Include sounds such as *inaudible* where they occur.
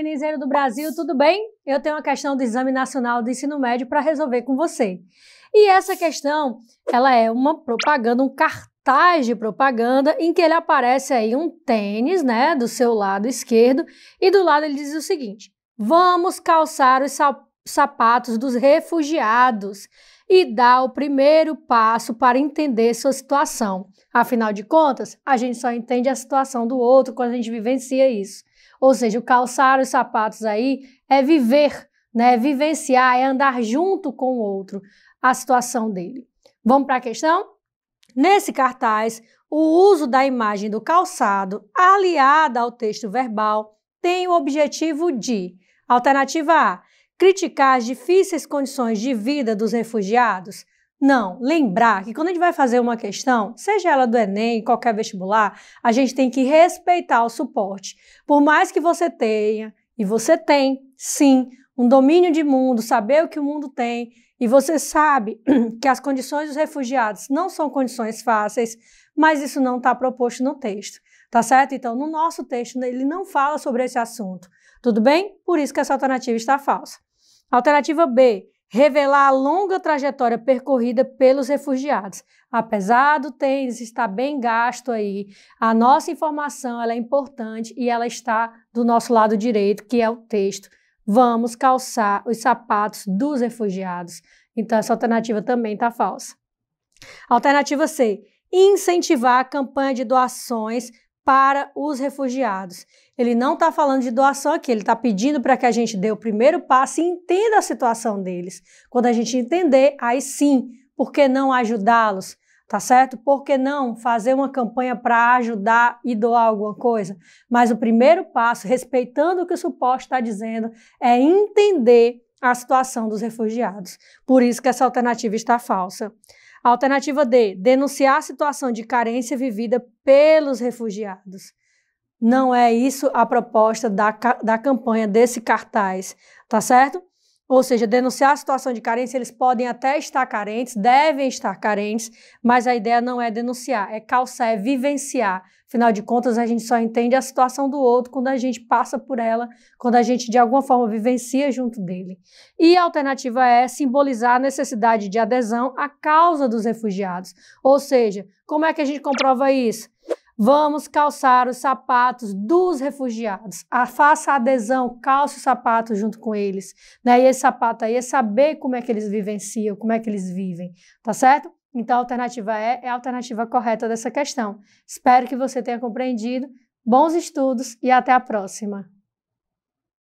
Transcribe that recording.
Inizeiro do Brasil, tudo bem? Eu tenho uma questão do Exame Nacional do Ensino Médio para resolver com você. E essa questão, ela é uma propaganda, um cartaz de propaganda em que ele aparece aí um tênis, né, do seu lado esquerdo, e do lado ele diz o seguinte: "Vamos calçar os sapatos dos refugiados e dar o primeiro passo para entender sua situação. Afinal de contas, a gente só entende a situação do outro quando a gente vivencia isso. Ou seja, o calçar os sapatos aí é viver, né? É vivenciar, é andar junto com o outro a situação dele. Vamos para a questão? Nesse cartaz, o uso da imagem do calçado aliada ao texto verbal tem o objetivo de: alternativa A, criticar as difíceis condições de vida dos refugiados. Não, lembrar que quando a gente vai fazer uma questão, seja ela do Enem, qualquer vestibular, a gente tem que respeitar o suporte. Por mais que você tenha, e você tem, sim, um domínio de mundo, saber o que o mundo tem, e você sabe *clears throat* que as condições dos refugiados não são condições fáceis, mas isso não está proposto no texto, tá certo? Então, no nosso texto, ele não fala sobre esse assunto, tudo bem? Por isso que essa alternativa está falsa. Alternativa B, revelar a longa trajetória percorrida pelos refugiados. Apesar do tênis estar bem gasto aí, a nossa informação é importante e ela está do nosso lado direito, que é o texto. Vamos calçar os sapatos dos refugiados. Então, essa alternativa também está falsa. Alternativa C. Incentivar a campanha de doações para os refugiados. Ele não está falando de doação aqui, ele está pedindo para que a gente dê o primeiro passo e entenda a situação deles. Quando a gente entender, aí sim, por que não ajudá-los? Tá certo? Por que não fazer uma campanha para ajudar e doar alguma coisa? Mas o primeiro passo, respeitando o que o suporte está dizendo, é entender a situação dos refugiados. Por isso que essa alternativa está falsa. Alternativa D, denunciar a situação de carência vivida pelos refugiados. Não é isso a proposta da, da campanha desse cartaz, tá certo? Ou seja, denunciar a situação de carência, eles podem até estar carentes, devem estar carentes, mas a ideia não é denunciar, é calçar, é vivenciar. Afinal de contas, a gente só entende a situação do outro quando a gente passa por ela, quando a gente de alguma forma vivencia junto dele. E a alternativa é simbolizar a necessidade de adesão à causa dos refugiados. Ou seja, como é que a gente comprova isso? Vamos calçar os sapatos dos refugiados. A, faça a adesão, calce os sapatos junto com eles. Né? E esse sapato aí é saber como é que eles vivenciam, como é que eles vivem, tá certo? Então a alternativa é, é a alternativa correta dessa questão. Espero que você tenha compreendido. Bons estudos e até a próxima!